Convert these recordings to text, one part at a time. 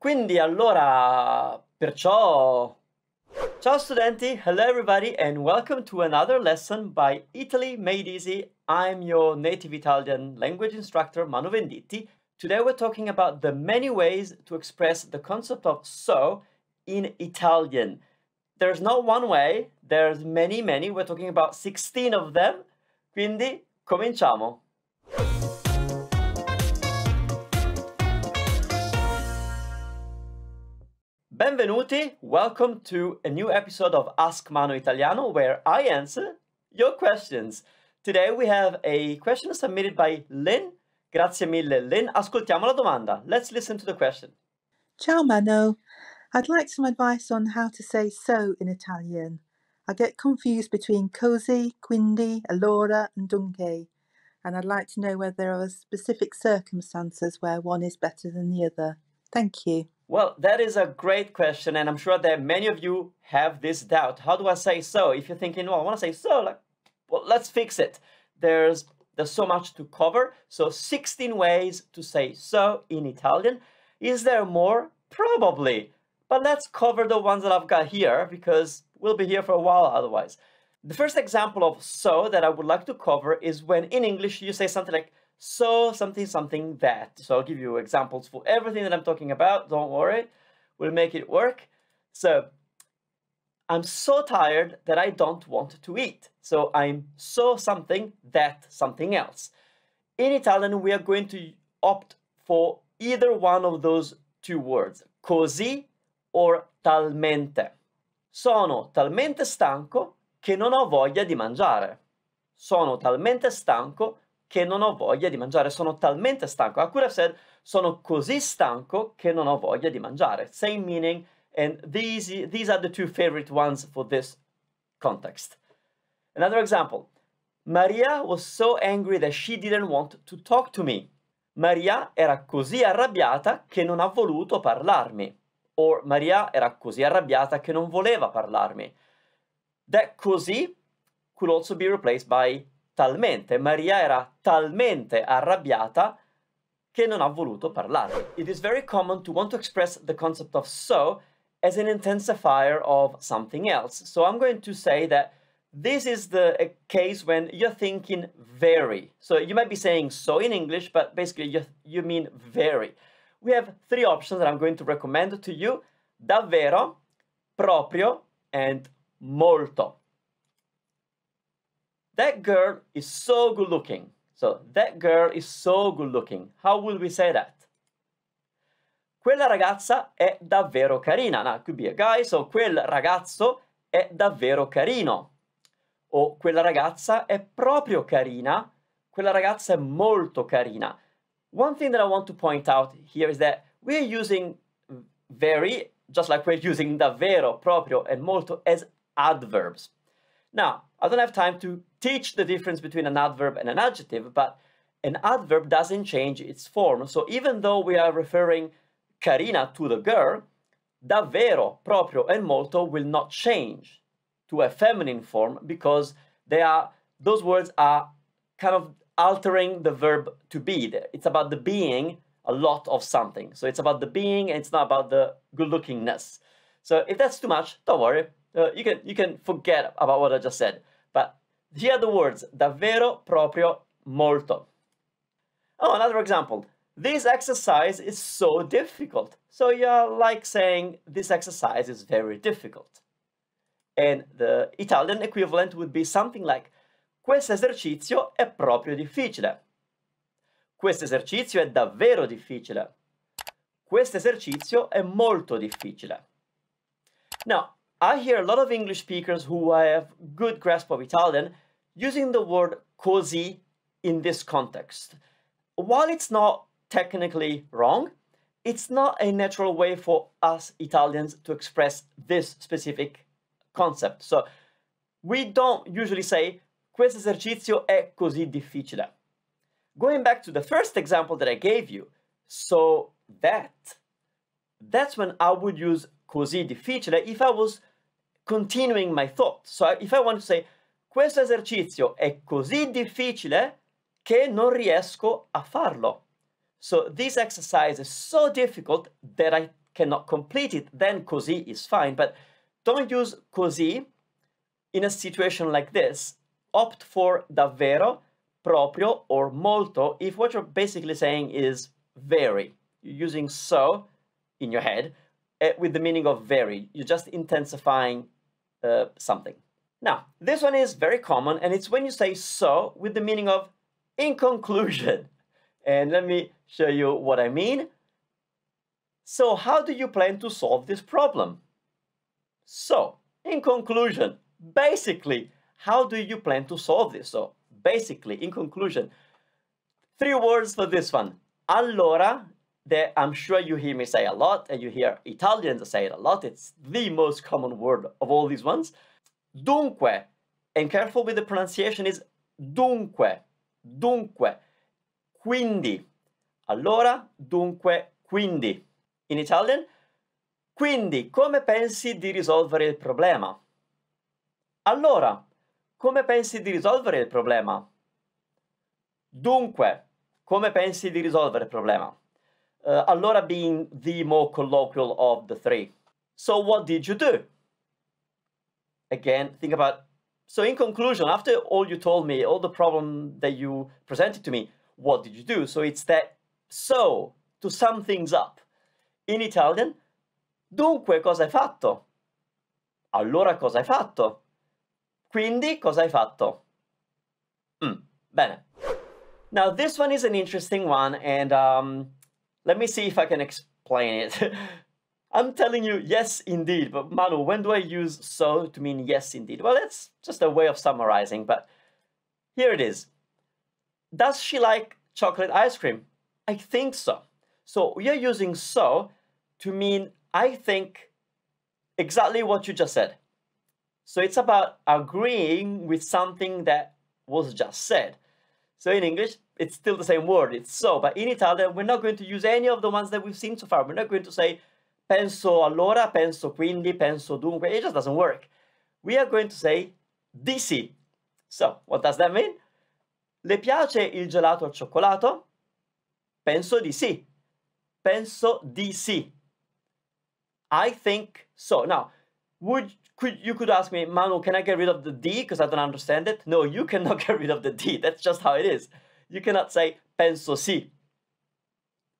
Quindi allora, perciò... Ciao studenti, hello everybody and welcome to another lesson by Italy Made Easy. I'm your native Italian language instructor Manu Venditti. Today we're talking about the many ways to express the concept of so in Italian. There's not one way, there's many many, we're talking about 16 of them. Quindi cominciamo. Benvenuti! Welcome to a new episode of Ask Mano Italiano where I answer your questions. Today we have a question submitted by Lynn. Grazie mille, Lynn. Ascoltiamo la domanda. Let's listen to the question. Ciao Mano. I'd like some advice on how to say so in Italian. I get confused between "cozy," quindi, allora, and dunque, and I'd like to know whether there are specific circumstances where one is better than the other. Thank you. Well, that is a great question, and I'm sure that many of you have this doubt. How do I say so? If you're thinking, well, I want to say so, like, well, let's fix it. There's there's so much to cover. So 16 ways to say so in Italian. Is there more? Probably. But let's cover the ones that I've got here because we'll be here for a while otherwise. The first example of so that I would like to cover is when in English you say something like so something something that. So I'll give you examples for everything that I'm talking about, don't worry, we'll make it work. So I'm so tired that I don't want to eat. So I'm so something that something else. In Italian, we are going to opt for either one of those two words, così or talmente. Sono talmente stanco che non ho voglia di mangiare. Sono talmente stanco che non ho voglia di mangiare, sono talmente stanco. Akura said, sono così stanco che non ho voglia di mangiare. Same meaning, and these, these are the two favorite ones for this context. Another example, Maria was so angry that she didn't want to talk to me. Maria era così arrabbiata che non ha voluto parlarmi. Or Maria era così arrabbiata che non voleva parlarmi. That così could also be replaced by talmente, Maria era talmente arrabbiata che non ha voluto parlare. It is very common to want to express the concept of so as an intensifier of something else. So I'm going to say that this is the case when you're thinking very. So you might be saying so in English, but basically you, you mean very. We have three options that I'm going to recommend to you. Davvero, proprio, and molto that girl is so good looking. So, that girl is so good looking. How will we say that? Quella ragazza è davvero carina. Now, it could be a guy, so quel ragazzo è davvero carino. O quella ragazza è proprio carina. Quella ragazza è molto carina. One thing that I want to point out here is that we're using very, just like we're using davvero, proprio, e molto as adverbs. Now, I don't have time to teach the difference between an adverb and an adjective, but an adverb doesn't change its form. So even though we are referring Carina to the girl, davvero, proprio, and molto will not change to a feminine form because they are those words are kind of altering the verb to be. It's about the being a lot of something. So it's about the being and it's not about the good lookingness. So if that's too much, don't worry uh, you can you can forget about what I just said. But here are the words davvero, proprio, molto. Oh, another example. This exercise is so difficult. So you're like saying this exercise is very difficult. And the Italian equivalent would be something like questo esercizio è proprio difficile. Questo esercizio è davvero difficile. Questo esercizio è molto difficile. Now, I hear a lot of English speakers who have good grasp of Italian using the word così in this context. While it's not technically wrong, it's not a natural way for us Italians to express this specific concept. So we don't usually say questo esercizio è così difficile. Going back to the first example that I gave you, so that, that's when I would use così difficile if I was continuing my thought. So if I want to say questo esercizio è così difficile che non riesco a farlo. So this exercise is so difficult that I cannot complete it. Then così is fine, but don't use così in a situation like this. Opt for davvero, proprio, or molto if what you're basically saying is very. You're using so in your head eh, with the meaning of very. You're just intensifying uh, something. Now, this one is very common, and it's when you say so with the meaning of in conclusion. And let me show you what I mean. So how do you plan to solve this problem? So, in conclusion, basically, how do you plan to solve this? So, basically, in conclusion, three words for this one. Allora that I'm sure you hear me say a lot and you hear Italians say it a lot. It's the most common word of all these ones. Dunque, and careful with the pronunciation is dunque, dunque, quindi. Allora, dunque, quindi. In Italian, quindi, come pensi di risolvere il problema? Allora, come pensi di risolvere il problema? Dunque, come pensi di risolvere il problema? uh, allora being the more colloquial of the three. So what did you do? Again, think about, so in conclusion, after all you told me, all the problem that you presented to me, what did you do? So it's that, so, to sum things up. In Italian, dunque cosa hai fatto? Allora cosa hai fatto? Quindi cosa hai fatto? Mm, bene. Now this one is an interesting one and um, let me see if I can explain it. I'm telling you, yes, indeed. But Manu, when do I use so to mean yes, indeed? Well, that's just a way of summarizing, but here it is. Does she like chocolate ice cream? I think so. So we are using so to mean I think exactly what you just said. So it's about agreeing with something that was just said. So in English, it's still the same word, it's so, but in Italian, we're not going to use any of the ones that we've seen so far. We're not going to say penso allora, penso quindi, penso dunque, it just doesn't work. We are going to say dici. So, what does that mean? Le piace il gelato al cioccolato? Penso di sì. Penso di sì. I think so. Now, would could you could ask me, Manu, can I get rid of the D because I don't understand it? No, you cannot get rid of the D. That's just how it is you cannot say penso si.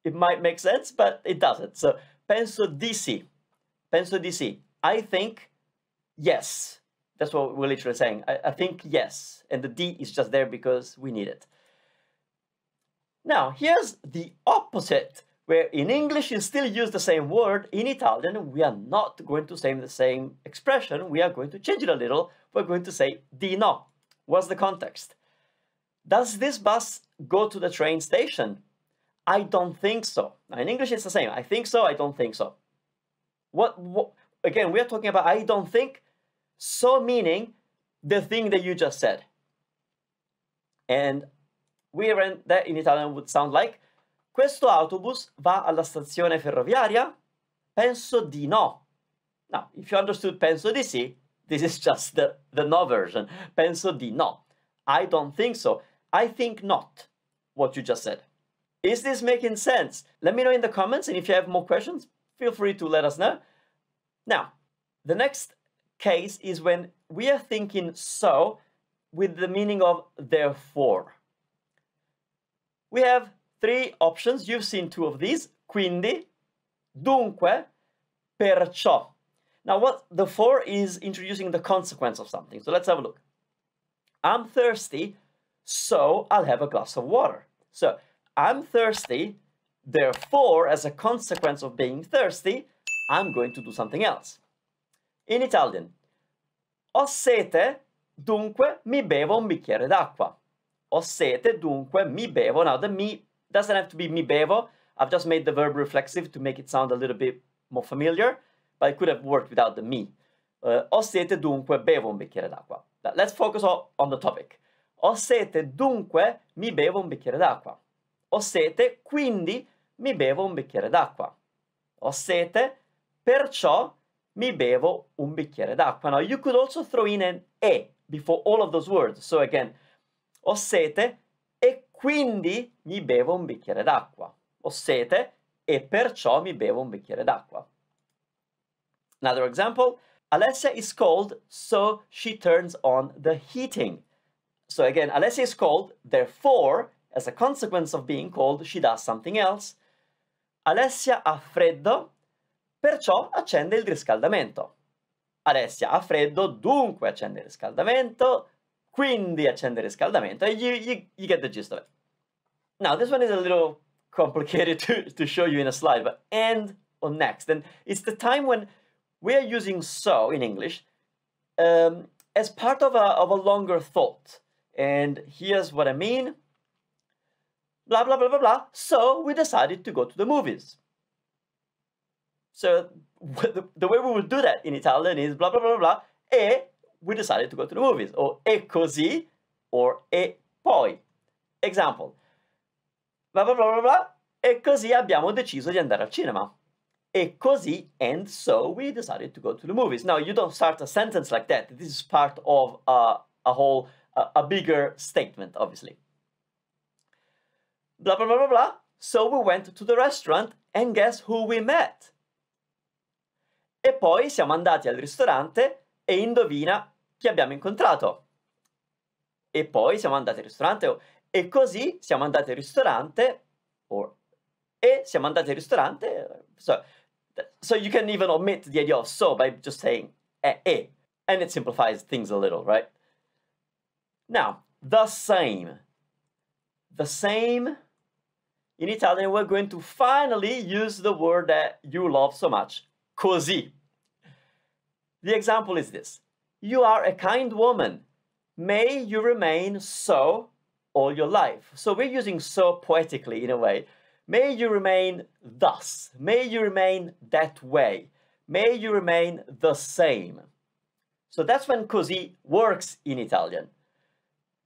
It might make sense, but it doesn't. So penso di si, penso di si. I think yes. That's what we're literally saying. I, I think yes. And the D is just there because we need it. Now, here's the opposite, where in English you still use the same word. In Italian, we are not going to say the same expression. We are going to change it a little. We're going to say di no. What's the context? Does this bus go to the train station? I don't think so. Now, in English, it's the same. I think so, I don't think so. What, what again, we are talking about I don't think, so meaning the thing that you just said. And we that in Italian would sound like questo autobus va alla stazione ferroviaria? Penso di no. Now, if you understood penso di sì, this is just the, the no version. Penso di no. I don't think so. I think not, what you just said. Is this making sense? Let me know in the comments, and if you have more questions, feel free to let us know. Now, the next case is when we are thinking so with the meaning of therefore. We have three options. You've seen two of these. Quindi, dunque, perciò. Now, what the for is introducing the consequence of something. So let's have a look. I'm thirsty so I'll have a glass of water. So I'm thirsty, therefore, as a consequence of being thirsty, I'm going to do something else. In Italian, ho sete, dunque mi bevo un bicchiere d'acqua. Ho sete, dunque mi bevo. Now, the mi doesn't have to be mi bevo. I've just made the verb reflexive to make it sound a little bit more familiar, but it could have worked without the mi. Uh, ho sete, dunque bevo un bicchiere d'acqua. Let's focus on, on the topic. Ho sete, dunque mi bevo un bicchiere d'acqua. Ho sete, quindi mi bevo un bicchiere d'acqua. Ho sete, perciò mi bevo un bicchiere d'acqua. Now you could also throw in an e before all of those words. So again, ho sete e quindi mi bevo un bicchiere d'acqua. Ho sete e perciò mi bevo un bicchiere d'acqua. Another example, Alessia is cold, so she turns on the heating. So again, Alessia is called, therefore, as a consequence of being called, she does something else. Alessia ha freddo, perciò accende il riscaldamento. Alessia ha freddo, dunque accende il riscaldamento, quindi accende il riscaldamento, and you, you, you get the gist of it. Now, this one is a little complicated to, to show you in a slide, but and or next. And it's the time when we are using so in English um, as part of a, of a longer thought. And here's what I mean. Blah, blah, blah, blah, blah. So we decided to go to the movies. So the, way we would do that in Italian is blah, blah, blah, blah, e eh, we decided to go to the movies, or e eh, così, or e eh, poi. Example. Blah, blah, blah, blah, blah. E così abbiamo deciso di andare al cinema. E così, and so we decided to go to the movies. Now, you don't start a sentence like that. This is part of a whole a, bigger statement, obviously. Blah, blah, blah, blah, blah. So we went to the restaurant and guess who we met? E poi siamo andati al ristorante e indovina chi abbiamo incontrato. E poi siamo andati al ristorante e così siamo andati al ristorante or, e siamo andati al ristorante. So, so you can even omit the idea of so by just saying e, eh, e. Eh. and it simplifies things a little, right? Now, the same. The same. In Italian, we're going to finally use the word that you love so much, così. The example is this. You are a kind woman. May you remain so all your life. So we're using so poetically in a way. May you remain thus. May you remain that way. May you remain the same. So that's when così works in Italian.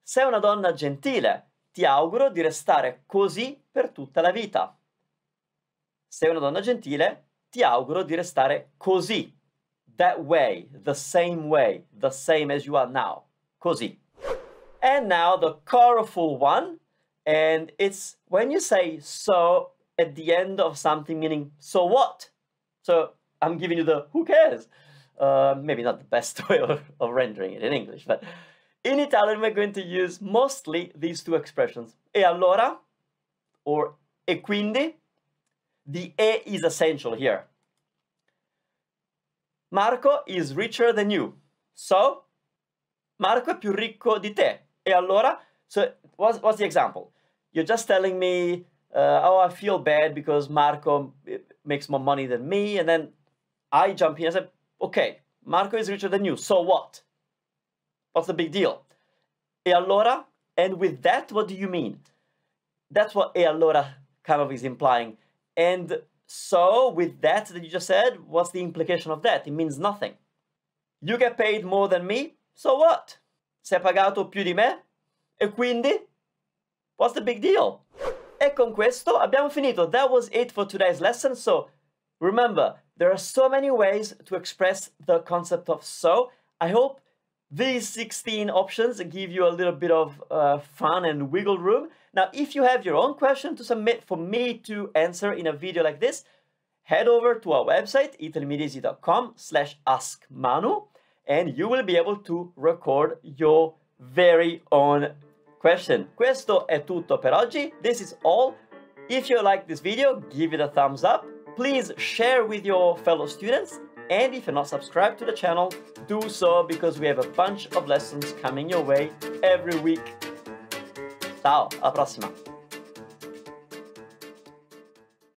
Sei una donna gentile, ti auguro di restare così per tutta la vita. Sei una donna gentile, ti auguro di restare così. That way, the same way, the same as you are now. Così. And now the colorful one. And it's when you say so at the end of something, meaning so what? So I'm giving you the who cares. Uh, maybe not the best way of, of rendering it in English, but In Italian, we're going to use mostly these two expressions, e allora or e quindi. The e is essential here. Marco is richer than you. So, Marco è più ricco di te. E allora, so what's, what's the example? You're just telling me, uh, oh, I feel bad because Marco uh, makes more money than me. And then I jump in and say, okay, Marco is richer than you. So what? What's the big deal? E eh, allora? And with that, what do you mean? That's what e eh, allora kind of is implying. And so, with that that you just said, what's the implication of that? It means nothing. You get paid more than me, so what? Sei pagato più di me? E quindi? What's the big deal? E con questo abbiamo finito. That was it for today's lesson. So, remember, there are so many ways to express the concept of so. I hope these 16 options give you a little bit of uh, fun and wiggle room. Now, if you have your own question to submit for me to answer in a video like this, head over to our website, italymedici.com slash askmanu, and you will be able to record your very own question. Questo è tutto per oggi. This is all. If you like this video, give it a thumbs up. Please share with your fellow students and if you're not subscribed to the channel, do so because we have a bunch of lessons coming your way every week. Ciao, a prossima!